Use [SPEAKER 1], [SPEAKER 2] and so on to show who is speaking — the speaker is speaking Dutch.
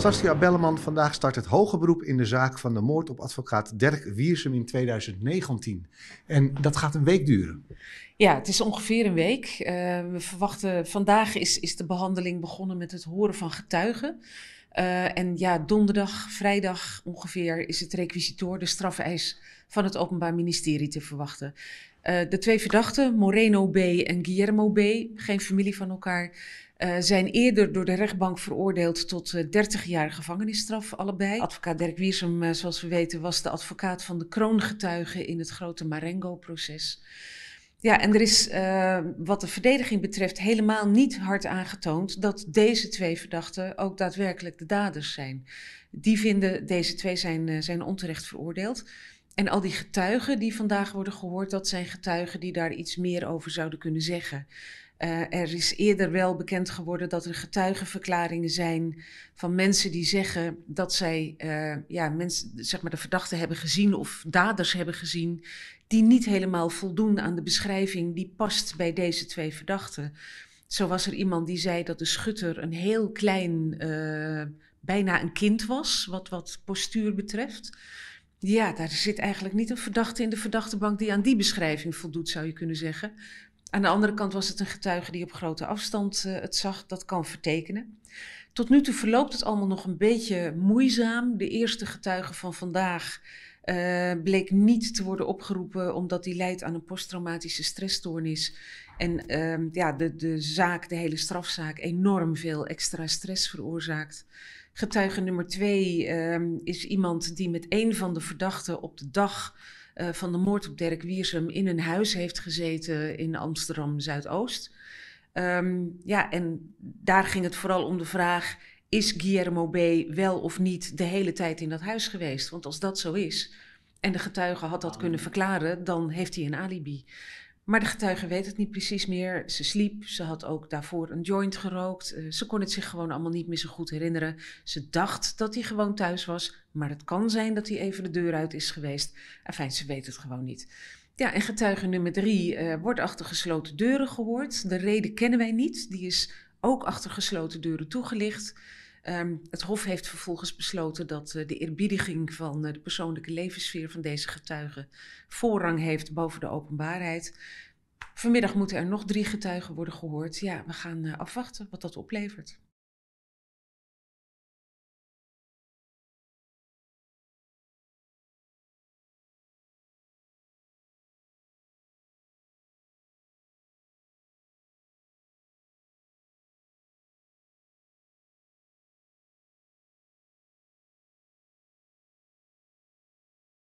[SPEAKER 1] Saskia Belleman, vandaag start het hoge beroep in de zaak van de moord op advocaat Dirk Wiersum in 2019. En dat gaat een week duren. Ja, het is ongeveer een week. Eh, we verwachten, vandaag is, is de behandeling begonnen met het horen van getuigen. Eh, en ja, donderdag, vrijdag ongeveer is het requisitoor, de strafeis van het Openbaar Ministerie te verwachten. Eh, de twee verdachten, Moreno B. en Guillermo B., geen familie van elkaar, eh, zijn eerder door de rechtbank veroordeeld tot 30 eh, jaar gevangenisstraf, allebei. Advocaat Dirk Wiersum, eh, zoals we weten, was de advocaat van de kroongetuigen in het grote Marengo-proces. Ja, en er is wat de verdediging betreft helemaal niet hard aangetoond dat deze twee verdachten ook daadwerkelijk de daders zijn. Die vinden deze twee zijn, zijn onterecht veroordeeld. En al die getuigen die vandaag worden gehoord, dat zijn getuigen die daar iets meer over zouden kunnen zeggen. Eh, er is eerder wel bekend geworden dat er getuigenverklaringen zijn van mensen die zeggen dat zij eh, ja, mensen, zeg maar de verdachten hebben gezien of daders hebben gezien die niet helemaal voldoen aan de beschrijving die past bij deze twee verdachten. Zo was er iemand die zei dat de schutter een heel klein, eh, bijna een kind was, wat, wat postuur betreft. Ja, daar zit eigenlijk niet een verdachte in de verdachtebank die aan die beschrijving voldoet, zou je kunnen zeggen. Aan de andere kant was het een getuige die op grote afstand eh, het zag. Dat kan vertekenen. Tot nu toe verloopt het allemaal nog een beetje moeizaam. De eerste getuige van vandaag eh, bleek niet te worden opgeroepen omdat hij leidt aan een posttraumatische stressstoornis. En ehm, ja, de, de zaak, de hele strafzaak, enorm veel extra stress veroorzaakt. Getuige nummer twee ehm, is iemand die met een van de verdachten op de dag eh, van de moord op Dirk Wiersum in een huis heeft gezeten in Amsterdam Zuidoost. Ehm, ja, en daar ging het vooral om de vraag: is Guillermo B. wel of niet de hele tijd in dat huis geweest? Want als dat zo is en de getuige had dat kunnen verklaren, dan heeft hij een alibi. Maar de getuige weet het niet precies meer. Ze sliep, ze had ook daarvoor een joint gerookt. Eh, ze kon het zich gewoon allemaal niet meer zo goed herinneren. Ze dacht dat hij gewoon thuis was, maar het kan zijn dat hij even de deur uit is geweest. Enfin, ze weet het gewoon niet. Ja, en getuige nummer drie eh, wordt achter gesloten deuren gehoord. De reden kennen wij niet, die is ook achter gesloten deuren toegelicht. Um, het Hof heeft vervolgens besloten dat uh, de eerbiediging van uh, de persoonlijke levenssfeer van deze getuigen voorrang heeft boven de openbaarheid. Vanmiddag moeten er nog drie getuigen worden gehoord. Ja, we gaan eh, afwachten wat dat oplevert.